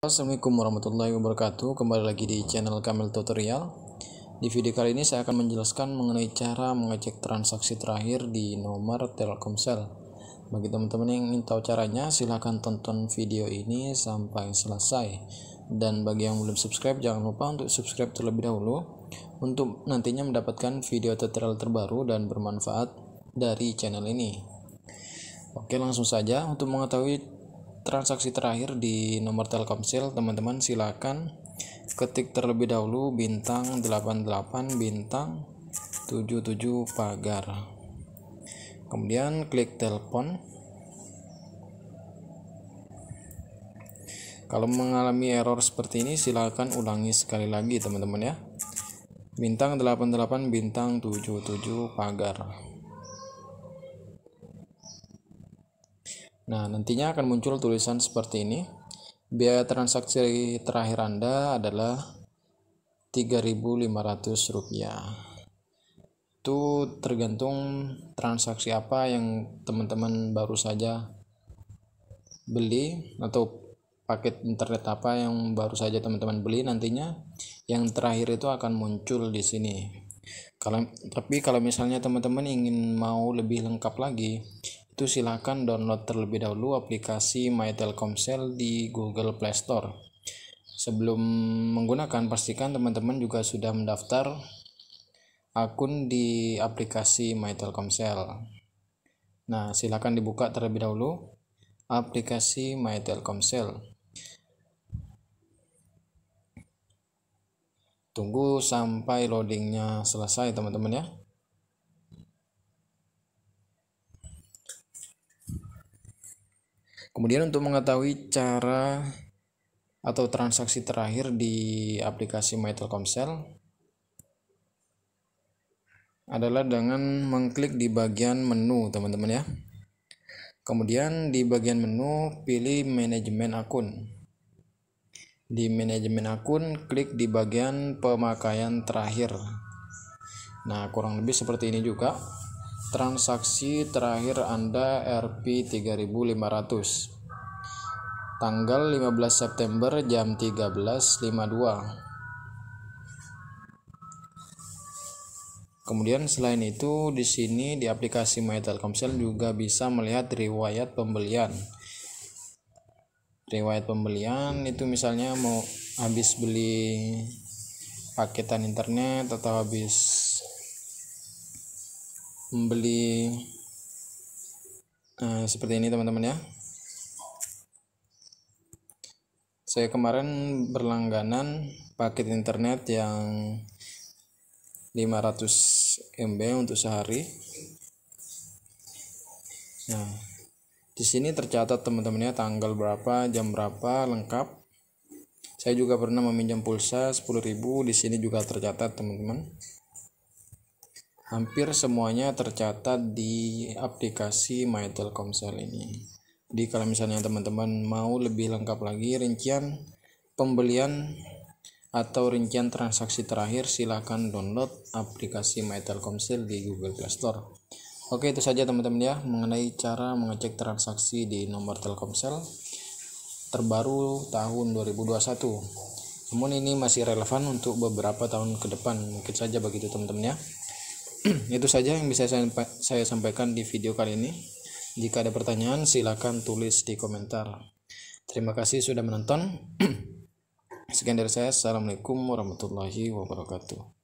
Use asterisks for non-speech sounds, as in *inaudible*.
Assalamualaikum warahmatullahi wabarakatuh Kembali lagi di channel Kamil Tutorial Di video kali ini saya akan menjelaskan mengenai cara mengecek transaksi terakhir di nomor Telkomsel Bagi teman-teman yang ingin tahu caranya silahkan tonton video ini sampai selesai Dan bagi yang belum subscribe jangan lupa untuk subscribe terlebih dahulu Untuk nantinya mendapatkan video tutorial terbaru dan bermanfaat dari channel ini Oke langsung saja untuk mengetahui transaksi terakhir di nomor Telkomsel, teman-teman silakan ketik terlebih dahulu bintang 88 bintang 77 pagar. Kemudian klik telepon. Kalau mengalami error seperti ini silakan ulangi sekali lagi teman-teman ya. Bintang 88 bintang 77 pagar. Nah, nantinya akan muncul tulisan seperti ini. Biaya transaksi terakhir Anda adalah Rp3.500. Itu tergantung transaksi apa yang teman-teman baru saja beli atau paket internet apa yang baru saja teman-teman beli nantinya yang terakhir itu akan muncul di sini. Kalau tapi kalau misalnya teman-teman ingin mau lebih lengkap lagi, itu silakan download terlebih dahulu aplikasi My Telkomsel di Google Play Store. Sebelum menggunakan, pastikan teman-teman juga sudah mendaftar akun di aplikasi My Telkomsel. Nah, silakan dibuka terlebih dahulu aplikasi My Telkomsel. Tunggu sampai loadingnya selesai teman-teman ya. Kemudian untuk mengetahui cara atau transaksi terakhir di aplikasi My Telkomsel adalah dengan mengklik di bagian menu, teman-teman ya. Kemudian di bagian menu pilih manajemen akun. Di manajemen akun klik di bagian pemakaian terakhir. Nah, kurang lebih seperti ini juga transaksi terakhir Anda Rp3500 tanggal 15 September jam 13.52 Kemudian selain itu di sini di aplikasi MyTelkomsel juga bisa melihat riwayat pembelian. Riwayat pembelian itu misalnya mau habis beli paketan internet atau habis membeli nah, seperti ini teman-teman ya saya kemarin berlangganan paket internet yang 500 MB untuk sehari nah di sini tercatat teman-teman ya tanggal berapa jam berapa lengkap saya juga pernah meminjam pulsa 10.000 di sini juga tercatat teman-teman hampir semuanya tercatat di aplikasi My Telkomsel ini. Jadi kalau misalnya teman-teman mau lebih lengkap lagi rincian pembelian atau rincian transaksi terakhir silahkan download aplikasi My Telkomsel di Google Play Store. Oke itu saja teman-teman ya mengenai cara mengecek transaksi di nomor Telkomsel terbaru tahun 2021. Namun ini masih relevan untuk beberapa tahun ke depan mungkin saja begitu teman-teman ya. *clears throat* itu saja yang bisa saya, saya sampaikan di video kali ini. Jika ada pertanyaan, silakan tulis di komentar. Terima kasih sudah menonton. *clears throat* Sekian dari saya. Assalamualaikum warahmatullahi wabarakatuh.